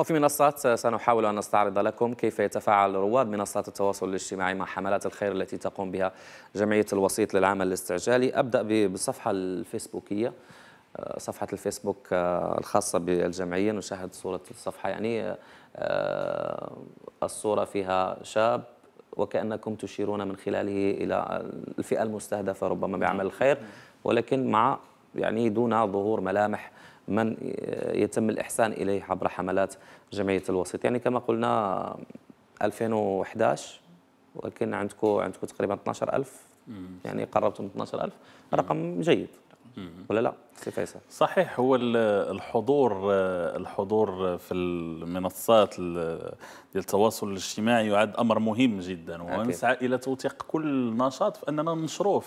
وفي منصات سنحاول أن نستعرض لكم كيف يتفاعل رواد منصات التواصل الاجتماعي مع حملات الخير التي تقوم بها جمعية الوسيط للعمل الاستعجالي أبدأ بالصفحة الفيسبوكية آه، صفحة الفيسبوك آه، الخاصة بالجمعية نشاهد صورة الصفحة يعني آه، الصورة فيها شاب وكأنكم تشيرون من خلاله إلى الفئة المستهدفة ربما بعمل الخير ولكن مع يعني دون ظهور ملامح من يتم الإحسان إليه عبر حملات جمعية الوسيط يعني كما قلنا 2011 ولكن عندكم عندكم تقريبا 12000 يعني قربتم 12000 رقم جيد ولا لا صحيح هو الحضور الحضور في المنصات ديال التواصل الاجتماعي يعد امر مهم جدا ونسعى الى توثيق كل نشاط فاننا ننشروه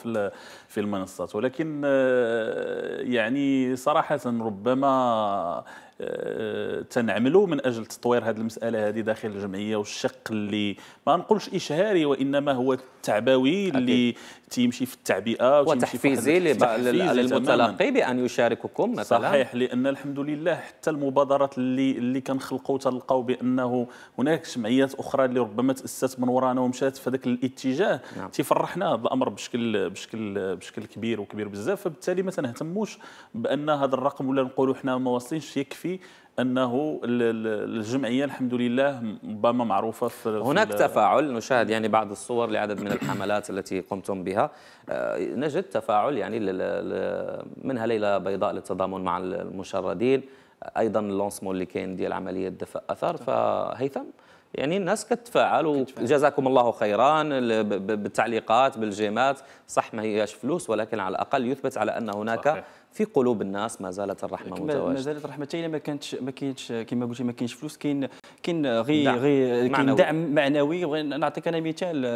في المنصات ولكن آه، يعني صراحه ربما آه، تنعملوا من اجل تطوير هذه المساله هذه داخل الجمعيه والشق اللي ما نقولش اشهاري وانما هو التعبوي اللي تيمشي في التعبئه وتحفيزي للمتلقي بان يشارككم مثلا صحيح لان الحمد لله حتى المبادرات اللي اللي كنخلقوا تلقاو بانه هناك جمعيات اخرى اللي ربما تاسست من ورانا ومشات في هذاك الاتجاه نعم. تيفرحنا هذا الامر بشكل بشكل بشكل كبير وكبير بزاف فبالتالي ما تنهتموش بان هذا الرقم ولا نقولوا حنا ما واصلينش يكفي انه الجمعيه الحمد لله ربما معروفه في هناك في تفاعل نشاهد يعني بعض الصور لعدد من الحملات التي قمتم بها آه، نجد تفاعل يعني منها ليله بيضاء للتضامن مع المشردين ايضا اللونسمون اللي كان ديال عمليه دفع اثار فهيثم يعني الناس كتفاعل وجزاكم الله خيرا بالتعليقات بالجيمات صح ما هيش فلوس ولكن على الاقل يثبت على ان هناك صحيح. في قلوب الناس ما زالت الرحمه متواجده ما زالت الرحمه حتى ما كانتش ما كاينش كما قلتي ما كاينش فلوس كاين كاين غير غير كاين دعم معنوي نعطيك انا مثال هذا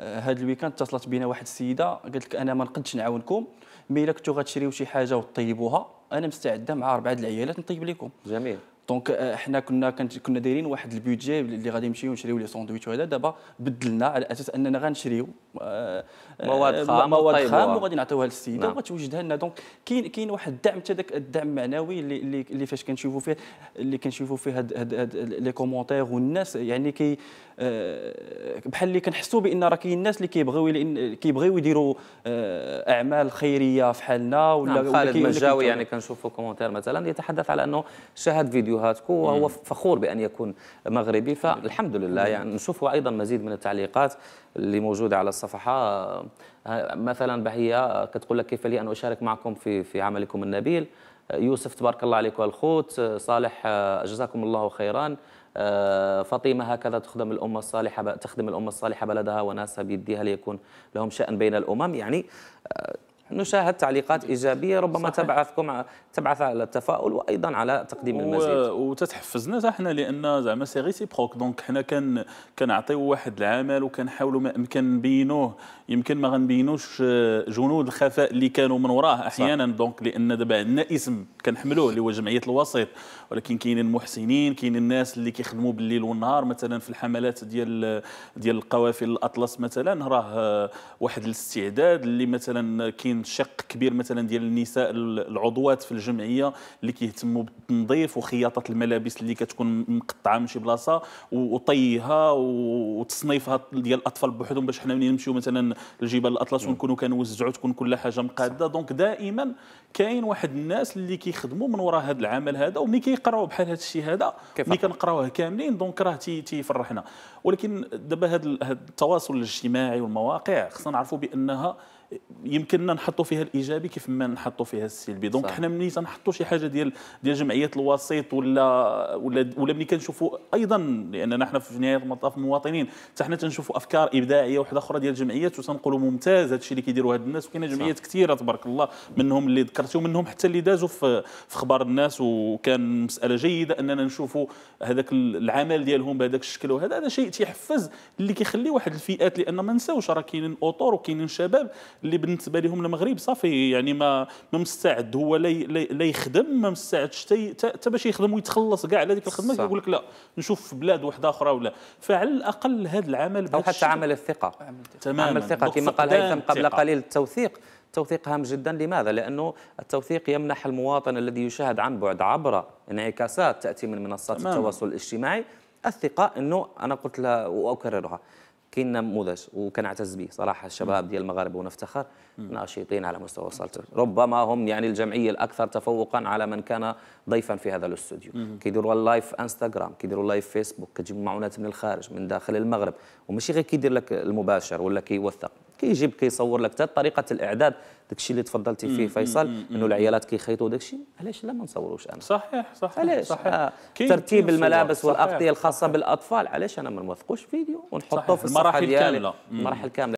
آه، الويكاند اتصلت بنا واحد السيده قالت لك انا ما نقدش نعاونكم مي الا كنتو غتشريو شي حاجه وطيبوها انا مستعده مع اربعه العيالات نطيب لكم جميل دونك euh, حنا كنا كنا دايرين واحد البيدجي اللي غادي نمشيو نشريو لي ساندويتش وهذا دابا بدلنا على اساس اننا غنشريو آه، آه، مواد خام مواد خام وغادي نعطيوها للسيده نعم. وغتوجدها لنا دونك كاين كاين واحد الدعم حتى ذاك الدعم المعنوي اللي اللي, اللي فاش كنشوفوا فيه اللي كنشوفوا فيه هاد هاد, هاد لي كومونتير والناس يعني كي آه، بحال اللي كنحسوا بان راه كاين الناس اللي كيبغيو كيبغيو يديروا اعمال خيريه في حالنا ولا نعم خالد مجاوي يعني كنشوفوا كومونتير مثلا يتحدث على انه شاهد فيديو فيديوهاتكم وهو فخور بان يكون مغربي فالحمد لله يعني نشوفوا ايضا مزيد من التعليقات اللي موجوده على الصفحه مثلا بهيه كتقول لك كيف لي ان اشارك معكم في في عملكم النبيل يوسف تبارك الله عليك والخوت صالح جزاكم الله خيرا فاطمه هكذا تخدم الامه الصالحه تخدم الامه الصالحه بلدها وناسها بيديها ليكون لهم شان بين الامم يعني نشاهد تعليقات ايجابيه ربما صحيح. تبعثكم تبعث على التفاؤل وايضا على تقديم و... المزيد وتتحفزنا حنا لان زعما سي ريسيبروك دونك حنا كان كنعطيو واحد العمل وكنحاولوا ما امكن نبينوه يمكن ما غنبينوش آه، جنود الخفاء اللي كانوا من وراه احيانا صح. دونك لان دابا عندنا اسم كنحملوه اللي هو جمعيه الوسيط ولكن كاينين المحسنين كاينين الناس اللي كيخدموا بالليل والنهار مثلا في الحملات ديال ديال القوافل الاطلس مثلا راه آه، واحد الاستعداد اللي مثلا كاين كاين شق كبير مثلا ديال النساء العضوات في الجمعيه اللي كيهتموا بالتنظيف وخياطه الملابس اللي كتكون مقطعه من شي بلاصه وطيها وتصنيفها ديال الاطفال بوحدهم باش حنا ملي نمشيو مثلا لجبال الاطلس نعم. ونكونوا كنوزعوا تكون كل حاجه مقاده دونك دائما كاين واحد الناس اللي كيخدموا من وراء هذا العمل هذا وملي كيقراو بحال هذا الشيء هذا ملي كنقراوه كاملين دونك راه تيفرحنا ولكن دابا هذا التواصل الاجتماعي والمواقع خصنا نعرفوا بانها يمكننا نحطوا فيها الايجابي كيف ما نحطوا فيها السلبي دونك حنا ملي تنحطوا شي حاجه ديال ديال جمعيات الوسيط ولا ولا ولا ملي كنشوفوا ايضا لاننا حنا في نهايه المطاف مواطنين حتى حنا تنشوفوا افكار ابداعيه وحده اخرى ديال الجمعيات وتنقولوا ممتاز هذا الشيء اللي كيديروا هاد الناس وكاينه جمعيات كثيره تبارك الله منهم اللي ذكرتي ومنهم حتى اللي دازوا في في اخبار الناس وكان مساله جيده اننا نشوفوا هذاك العمل ديالهم بهذاك الشكل وهذا هذا شيء تيحفز اللي كيخلي واحد الفئات لان ما نساوش راه كاينين اوتور وكاينين شباب اللي بالنسبه لهم المغرب صافي يعني ما ما مستعد هو لا لا يخدم ما مستعدش حتى باش يخدم ويتخلص كاع على ديك الخدمه يقول لك لا نشوف بلاد واحده اخرى ولا فعلى الاقل هذا العمل او حتى عمل الثقه تماما عمل الثقه كما قال هيثم قبل قليل التوثيق التوثيق هام جدا لماذا؟ لأنه التوثيق يمنح المواطن الذي يشاهد عن بعد عبر انعكاسات تأتي من منصات التواصل الاجتماعي الثقة أنه أنا قلت لها وأكررها كاين نموذج وكنعتز به صراحه الشباب ديال المغاربه ونفتخر ناشطين على مستوى سلطر ربما هم يعني الجمعيه الاكثر تفوقا على من كان ضيفا في هذا الاستوديو كيديروا اللايف انستغرام كيديروا اللايف فيسبوك كيجمعوا ناس من الخارج من داخل المغرب وماشي غير كيدير لك المباشر ولا كيوثق كيجيب كي كيصور لك حتى طريقه الاعداد داكشي اللي تفضلتي فيه فيصل انه العيالات كيخيطوا داكشي علاش لا ما نصوروش انا صحيح صحيح علاش صحيح. آه ترتيب الملابس والاغطيه الخاصه بالاطفال علاش انا ما نوثقوش فيديو ونحطوه في المراحل كامله المراحل كامله